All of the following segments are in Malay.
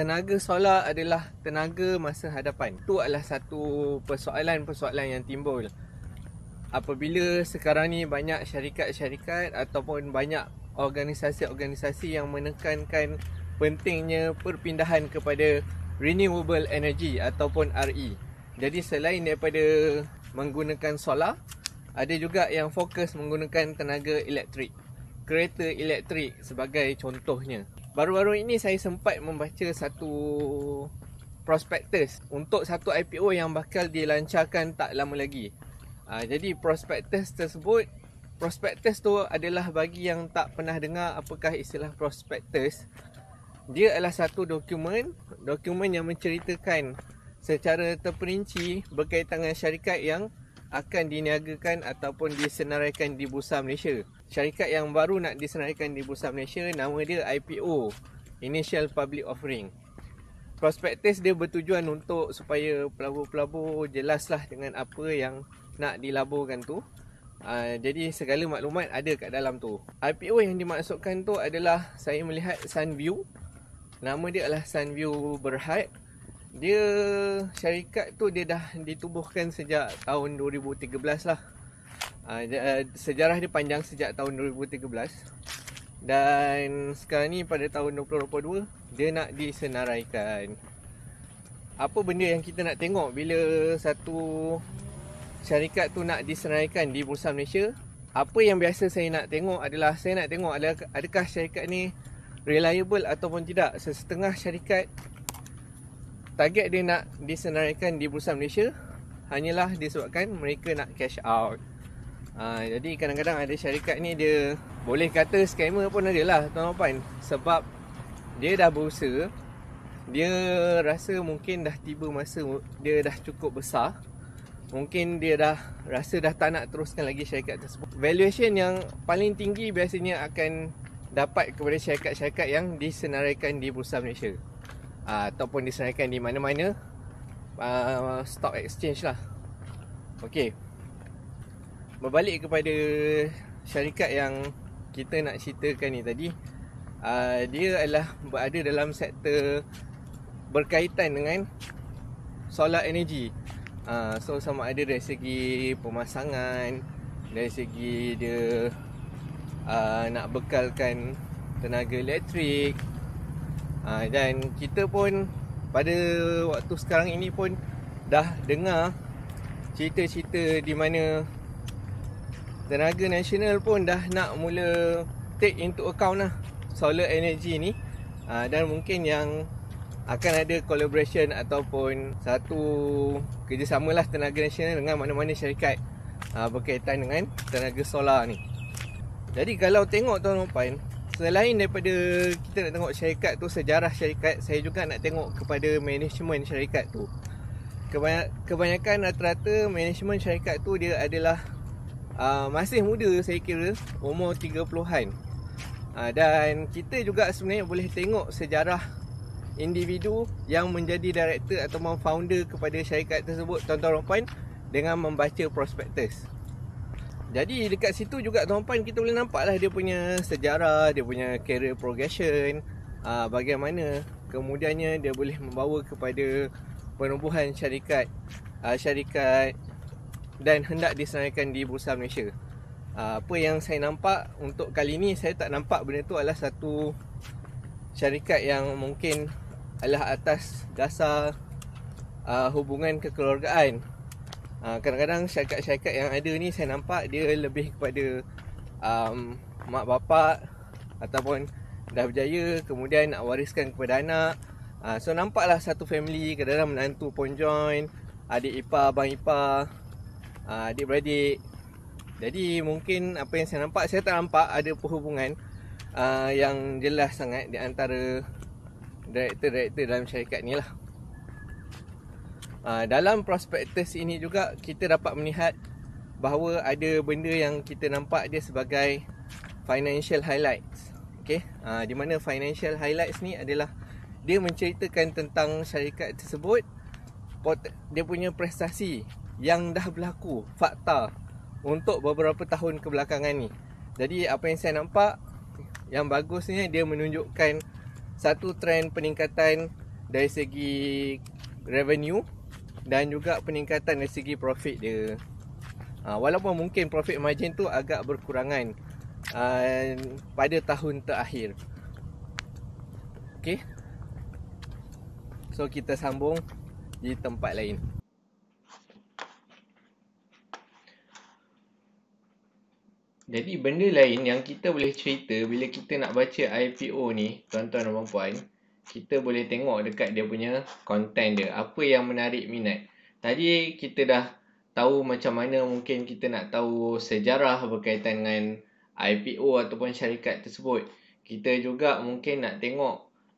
tenaga solat adalah tenaga masa hadapan. Itu adalah satu persoalan-persoalan yang timbul. Apabila sekarang ni banyak syarikat-syarikat ataupun banyak organisasi-organisasi yang menekankan pentingnya perpindahan kepada renewable energy ataupun RE. Jadi selain daripada menggunakan solar, ada juga yang fokus menggunakan tenaga elektrik. Kereta elektrik sebagai contohnya. Baru-baru ini saya sempat membaca satu prospectus untuk satu IPO yang bakal dilancarkan tak lama lagi. Uh, jadi prospectus tersebut prospectus tu adalah bagi yang tak pernah dengar apakah istilah prospectus. Dia adalah satu dokumen, dokumen yang menceritakan secara terperinci berkaitan dengan syarikat yang akan diniagakan ataupun disenaraikan di Bursa Malaysia syarikat yang baru nak disenaraikan di Bursa Malaysia nama dia IPO Initial Public Offering Prospektus dia bertujuan untuk supaya pelabur-pelabur jelaslah dengan apa yang nak dilaburkan tu Aa, ah, Jadi segala maklumat ada kat dalam tu IPO yang dimaksudkan tu adalah saya melihat Sunview Nama dia adalah Sunview Berhad Dia syarikat tu dia dah ditubuhkan sejak tahun 2013 lah Ah, ah, sejarah dia panjang sejak tahun 2013 dan sekarang ni pada tahun 2022 dia nak disenaraikan. Apa benda yang kita nak tengok bila satu syarikat tu nak disenaraikan di Bursa Malaysia? Apa yang biasa saya nak tengok adalah saya nak tengok adakah, adakah syarikat ni reliable ataupun tidak. Sesetengah syarikat target dia nak disenaraikan di Bursa Malaysia hanyalah disebabkan mereka nak cash out. Uh, jadi kadang-kadang ada syarikat ni dia boleh kata scammer pun ada lah tuan-tuan sebab dia dah berusaha dia rasa mungkin dah tiba masa dia dah cukup besar mungkin dia dah rasa dah tak nak teruskan lagi syarikat tersebut valuation yang paling tinggi biasanya akan dapat kepada syarikat-syarikat yang disenaraikan di Bursa Malaysia uh, ataupun disenaraikan di mana-mana uh, stock exchange lah Okay berbalik kepada syarikat yang kita nak ceritakan ni tadi uh, dia adalah berada dalam sektor berkaitan dengan solar energy uh, so sama ada dari segi pemasangan dari segi dia uh, nak bekalkan tenaga elektrik uh, dan kita pun pada waktu sekarang ini pun dah dengar cerita-cerita di mana tenaga nasional pun dah nak mula take into account lah solar energy ni uh, dan mungkin yang akan ada collaboration ataupun satu kerjasama lah tenaga nasional dengan mana-mana syarikat uh, berkaitan dengan tenaga solar ni jadi kalau tengok tuan-tuan selain daripada kita nak tengok syarikat tu sejarah syarikat saya juga nak tengok kepada management syarikat tu kebanyakan rata-rata management syarikat tu dia adalah uh, masih muda saya kira umur 30-an uh, ah, dan kita juga sebenarnya boleh tengok sejarah individu yang menjadi director atau founder kepada syarikat tersebut tuan-tuan dan puan dengan membaca prospectus jadi dekat situ juga tuan-tuan kita boleh nampak lah dia punya sejarah, dia punya career progression aa, ah, Bagaimana kemudiannya dia boleh membawa kepada penubuhan syarikat aa, Syarikat dan hendak disenaraikan di Bursa Malaysia. Ah, apa yang saya nampak untuk kali ini saya tak nampak benda tu adalah satu syarikat yang mungkin adalah atas dasar ah, hubungan kekeluargaan. Uh, kadang-kadang syarikat-syarikat yang ada ni saya nampak dia lebih kepada um, mak bapak ataupun dah berjaya kemudian nak wariskan kepada anak. so nampaklah satu family kadang-kadang menantu pun join, adik ipar, abang ipar Ah, adik-beradik. Jadi mungkin apa yang saya nampak, saya tak nampak ada perhubungan uh, yang jelas sangat di antara director-director dalam syarikat ni lah. Uh, dalam prospectus ini juga kita dapat melihat bahawa ada benda yang kita nampak dia sebagai financial highlights. Okay. Uh, di mana financial highlights ni adalah dia menceritakan tentang syarikat tersebut dia punya prestasi yang dah berlaku fakta untuk beberapa tahun kebelakangan ni. Jadi apa yang saya nampak yang bagusnya dia menunjukkan satu trend peningkatan dari segi revenue dan juga peningkatan dari segi profit dia. Ha, walaupun mungkin profit margin tu agak berkurangan uh, pada tahun terakhir. Okey. So kita sambung di tempat lain. Jadi benda lain yang kita boleh cerita bila kita nak baca IPO ni, tuan-tuan dan puan-puan, kita boleh tengok dekat dia punya content dia, apa yang menarik minat. Tadi kita dah tahu macam mana mungkin kita nak tahu sejarah berkaitan dengan IPO ataupun syarikat tersebut. Kita juga mungkin nak tengok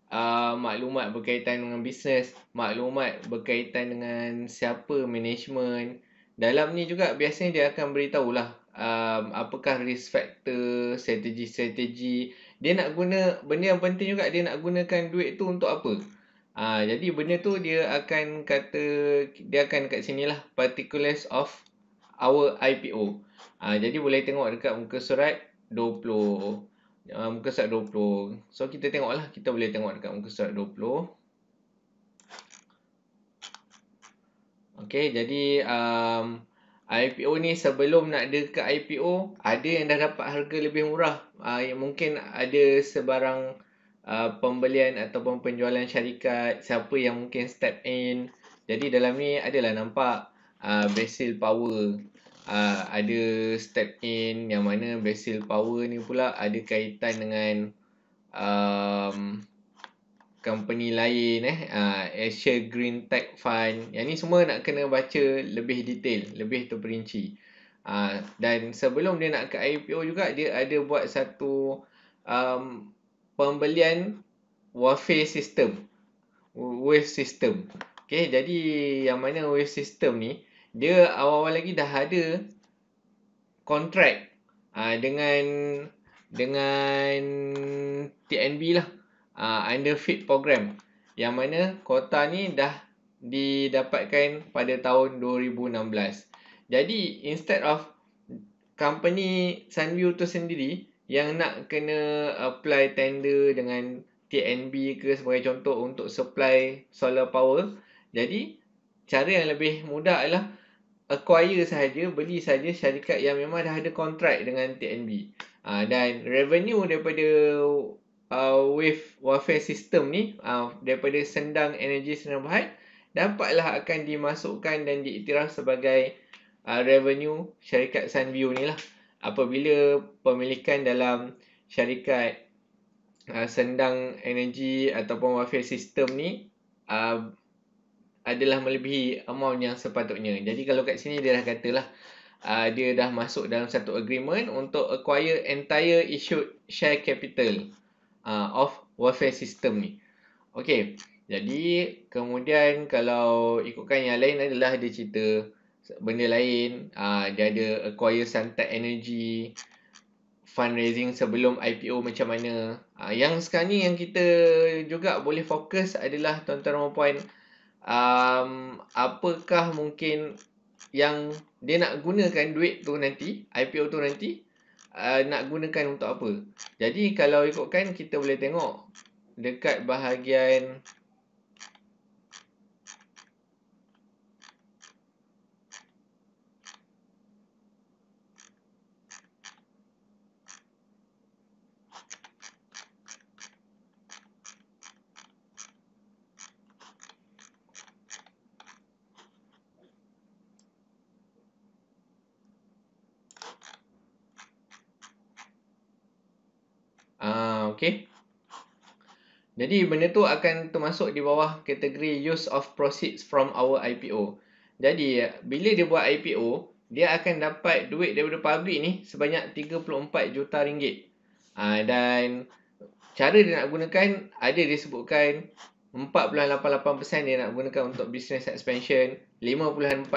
uh, maklumat berkaitan dengan bisnes, maklumat berkaitan dengan siapa management. Dalam ni juga biasanya dia akan beritahu lah um, apakah risk factor, strategi-strategi. Dia nak guna, benda yang penting juga dia nak gunakan duit tu untuk apa. Uh, jadi benda tu dia akan kata, dia akan kat sini lah, particulars of our IPO. Uh, ha, jadi boleh tengok dekat muka surat 20. Uh, ha, muka surat 20. So kita tengok lah, kita boleh tengok dekat muka surat 20. Okay, jadi um, IPO ni sebelum nak dekat IPO ada yang dah dapat harga lebih murah uh, yang mungkin ada sebarang uh, pembelian ataupun penjualan syarikat siapa yang mungkin step in jadi dalam ni adalah nampak uh, Basil Power uh, ada step in yang mana Basil Power ni pula ada kaitan dengan um, company lain eh uh, Asia Green Tech Fund yang ni semua nak kena baca lebih detail lebih terperinci uh, dan sebelum dia nak ke IPO juga dia ada buat satu um, pembelian wave system wave system okay, jadi yang mana wave system ni dia awal-awal lagi dah ada kontrak uh, ah, dengan dengan TNB lah uh, ah, underfit program yang mana kuota ni dah didapatkan pada tahun 2016. Jadi instead of company Sunview tu sendiri yang nak kena apply tender dengan TNB ke sebagai contoh untuk supply solar power. Jadi cara yang lebih mudah adalah acquire sahaja, beli sahaja syarikat yang memang dah ada kontrak dengan TNB. Ha, ah, dan revenue daripada uh, wave warfare system ni uh, daripada sendang energi senar bahan dapatlah akan dimasukkan dan diiktiraf sebagai uh, revenue syarikat Sunview ni lah apabila pemilikan dalam syarikat uh, sendang energi ataupun warfare system ni uh, adalah melebihi amount yang sepatutnya. Jadi kalau kat sini dia dah katalah uh, dia dah masuk dalam satu agreement untuk acquire entire issued share capital uh, of warfare system ni. Okey. Jadi kemudian kalau ikutkan yang lain adalah dia cerita benda lain uh, dia ada acquire Santa Energy fundraising sebelum IPO macam mana. Uh, yang sekarang ni yang kita juga boleh fokus adalah tuan-tuan dan puan um, apakah mungkin yang dia nak gunakan duit tu nanti IPO tu nanti uh, nak gunakan untuk apa. Jadi kalau ikutkan kita boleh tengok dekat bahagian Jadi benda tu akan termasuk di bawah kategori use of proceeds from our IPO. Jadi bila dia buat IPO, dia akan dapat duit daripada public ni sebanyak 34 juta ringgit. Uh, dan cara dia nak gunakan, ada disebutkan sebutkan 4.88% dia nak gunakan untuk business expansion, 5.42%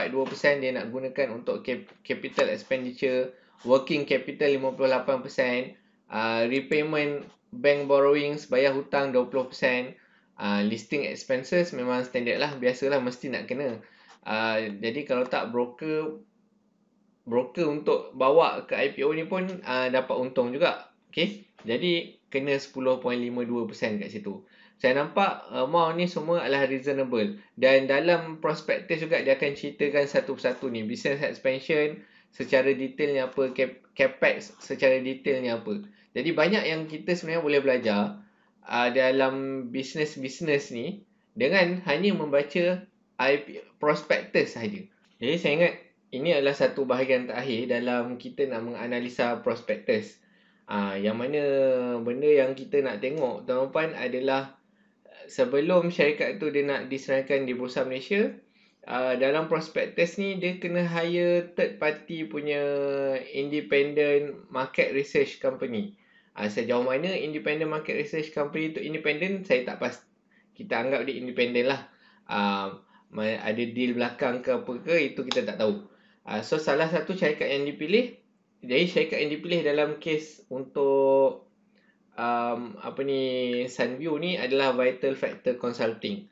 dia nak gunakan untuk capital expenditure, working capital 58%, uh, ah, repayment bank borrowings, bayar hutang 20%, uh, listing expenses memang standard lah, biasalah mesti nak kena. Uh, jadi kalau tak broker broker untuk bawa ke IPO ni pun uh, dapat untung juga. Okay. Jadi kena 10.52% kat situ. Saya nampak uh, amount ni semua adalah reasonable. Dan dalam prospectus juga dia akan ceritakan satu persatu ni. Business expansion secara detailnya apa. Cap- capex secara detailnya apa. Jadi banyak yang kita sebenarnya boleh belajar uh, dalam bisnes-bisnes ni dengan hanya membaca IP prospectus saja. Jadi saya ingat ini adalah satu bahagian terakhir dalam kita nak menganalisa prospectus. Uh, yang mana benda yang kita nak tengok tuan-tuan adalah eh, sebelum syarikat tu dia nak diseraikan di Bursa Malaysia uh, dalam prospectus ni dia kena hire third party punya independent market research company. Uh, sejauh mana independent market research company itu independent, saya tak pasti. Kita anggap dia independent lah. Uh, ada deal belakang ke apa ke, itu kita tak tahu. Uh, so, salah satu syarikat yang dipilih, jadi syarikat yang dipilih dalam kes untuk um, apa ni Sunview ni adalah Vital Factor Consulting.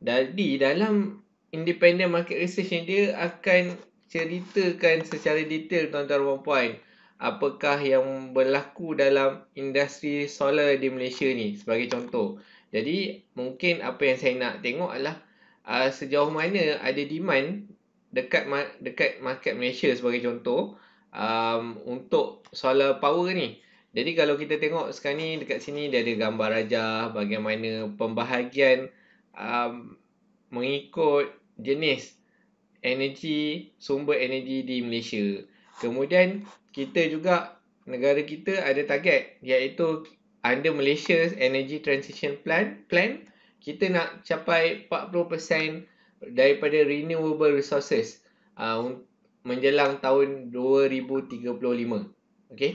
Jadi, dalam independent market research ni, dia akan ceritakan secara detail tuan-tuan dan puan-puan apakah yang berlaku dalam industri solar di Malaysia ni sebagai contoh. Jadi mungkin apa yang saya nak tengok adalah uh, sejauh mana ada demand dekat ma- dekat market Malaysia sebagai contoh um, untuk solar power ni. Jadi kalau kita tengok sekarang ni dekat sini dia ada gambar raja bagaimana pembahagian um, mengikut jenis energi sumber energi di Malaysia. Kemudian kita juga negara kita ada target iaitu under Malaysia Energy Transition Plan plan kita nak capai 40% daripada renewable resources uh, menjelang tahun 2035. Okey.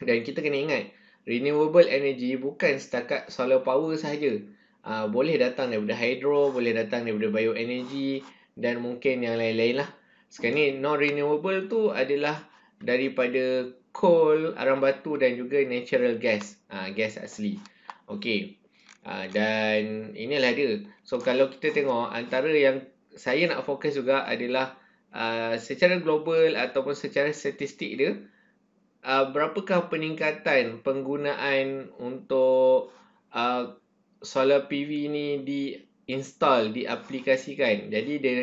Dan kita kena ingat renewable energy bukan setakat solar power sahaja. Uh, boleh datang daripada hydro, boleh datang daripada bioenergy dan mungkin yang lain-lain lah. Sekarang ni non-renewable tu adalah daripada coal, arang batu dan juga natural gas. Uh, gas asli. Okay. Uh, ah, dan inilah dia. So kalau kita tengok antara yang saya nak fokus juga adalah uh, secara global ataupun secara statistik dia. Uh, berapakah peningkatan penggunaan untuk uh, solar PV ni di install, diaplikasikan. Jadi dia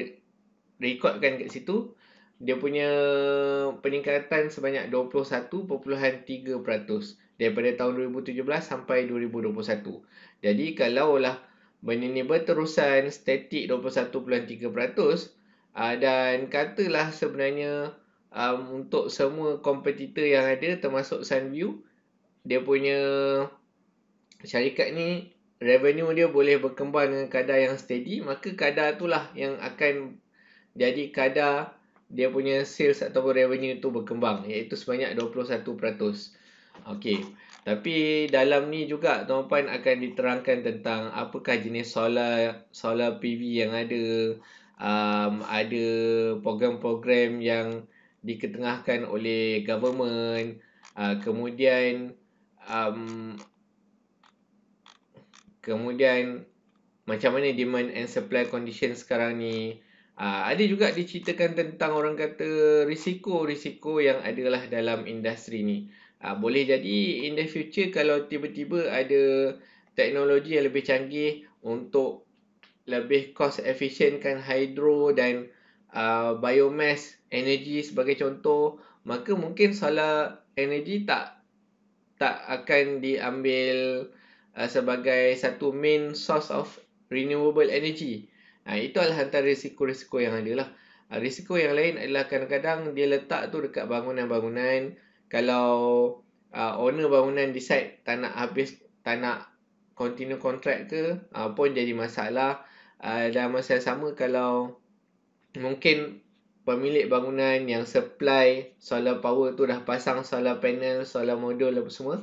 rekodkan kat situ dia punya peningkatan sebanyak 21.3% daripada tahun 2017 sampai 2021. Jadi kalaulah benda ni berterusan statik 21.3% ah, dan katalah sebenarnya um, untuk semua kompetitor yang ada termasuk Sunview dia punya syarikat ni revenue dia boleh berkembang dengan kadar yang steady maka kadar itulah yang akan jadi kadar dia punya sales ataupun revenue tu berkembang iaitu sebanyak 21%. Okey. Tapi dalam ni juga tuan-tuan akan diterangkan tentang apakah jenis solar solar PV yang ada um, ada program-program yang diketengahkan oleh government uh, kemudian um, kemudian macam mana demand and supply condition sekarang ni Ah, ada juga diceritakan tentang orang kata risiko-risiko yang adalah dalam industri ni. Uh, boleh jadi in the future kalau tiba-tiba ada teknologi yang lebih canggih untuk lebih cost efficientkan hydro dan uh, biomass energy sebagai contoh, maka mungkin solar energy tak tak akan diambil uh, sebagai satu main source of renewable energy. Ha, itu adalah antara risiko-risiko yang ada lah. Ha, risiko yang lain adalah kadang-kadang dia letak tu dekat bangunan-bangunan. Kalau uh, owner bangunan decide tak nak habis, tak nak continue contract ke uh, pun jadi masalah. Uh, dalam masa yang sama kalau mungkin pemilik bangunan yang supply solar power tu dah pasang solar panel, solar modul apa semua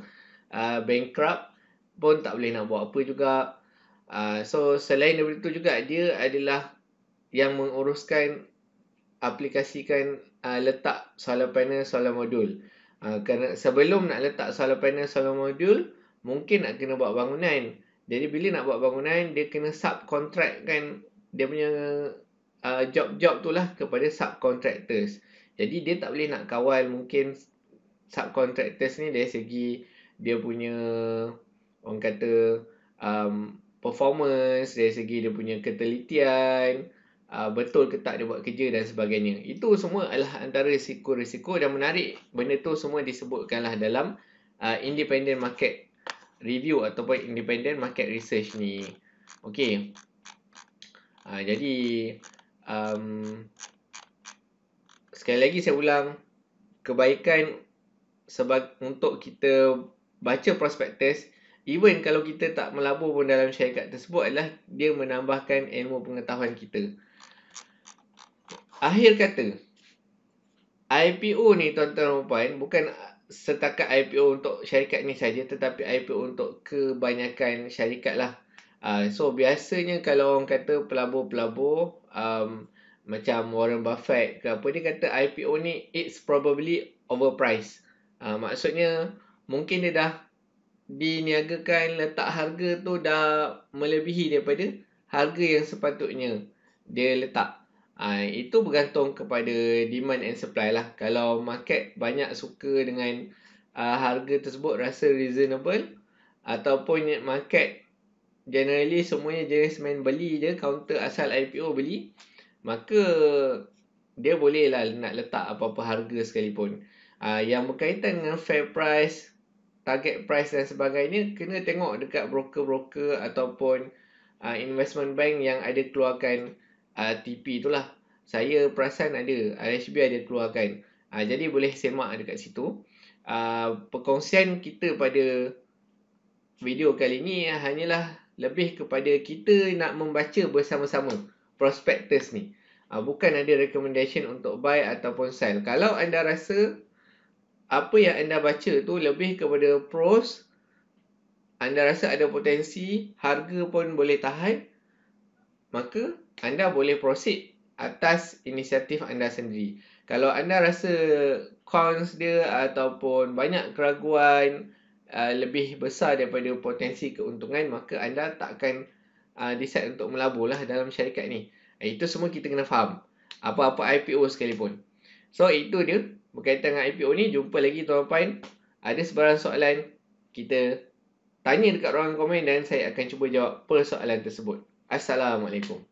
uh, bankrupt pun tak boleh nak buat apa juga. Ah, so selain daripada itu juga dia adalah yang menguruskan aplikasikan uh, letak solar panel solar modul. Uh, kerana sebelum nak letak solar panel solar modul mungkin nak kena buat bangunan. Jadi bila nak buat bangunan dia kena subcontractkan dia punya job-job uh, tu lah kepada subcontractors. Jadi dia tak boleh nak kawal mungkin subcontractors ni dari segi dia punya orang kata um, performance dari segi dia punya ketelitian uh, betul ke tak dia buat kerja dan sebagainya itu semua adalah antara risiko-risiko dan menarik benda tu semua disebutkanlah dalam uh, independent market review ataupun independent market research ni okey uh, jadi um sekali lagi saya ulang kebaikan sebab untuk kita baca prospektus Even kalau kita tak melabur pun dalam syarikat tersebut adalah dia menambahkan ilmu pengetahuan kita. Akhir kata, IPO ni tuan-tuan dan puan bukan setakat IPO untuk syarikat ni saja tetapi IPO untuk kebanyakan syarikat lah. Uh, so biasanya kalau orang kata pelabur-pelabur um, macam Warren Buffett ke apa dia kata IPO ni it's probably overpriced. Uh, maksudnya mungkin dia dah diniagakan letak harga tu dah melebihi daripada harga yang sepatutnya dia letak. Ha, itu bergantung kepada demand and supply lah. Kalau market banyak suka dengan uh, harga tersebut rasa reasonable ataupun market generally semuanya jenis main beli je, counter asal IPO beli, maka dia bolehlah nak letak apa-apa harga sekalipun. Uh, yang berkaitan dengan fair price, target price dan sebagainya kena tengok dekat broker-broker ataupun uh, investment bank yang ada keluarkan uh, ah, TP lah. Saya perasan ada RHB ada keluarkan. Uh, jadi boleh semak dekat situ. Uh, perkongsian kita pada video kali ini hanyalah lebih kepada kita nak membaca bersama-sama prospectus ni. Uh, bukan ada recommendation untuk buy ataupun sell. Kalau anda rasa apa yang anda baca tu lebih kepada pros anda rasa ada potensi harga pun boleh tahan maka anda boleh proceed atas inisiatif anda sendiri kalau anda rasa cons dia ataupun banyak keraguan uh, lebih besar daripada potensi keuntungan maka anda takkan uh, decide untuk melaburlah dalam syarikat ni itu semua kita kena faham apa-apa IPO sekalipun so itu dia berkaitan dengan IPO ni jumpa lagi tuan-tuan ada sebarang soalan kita tanya dekat ruangan komen dan saya akan cuba jawab persoalan tersebut assalamualaikum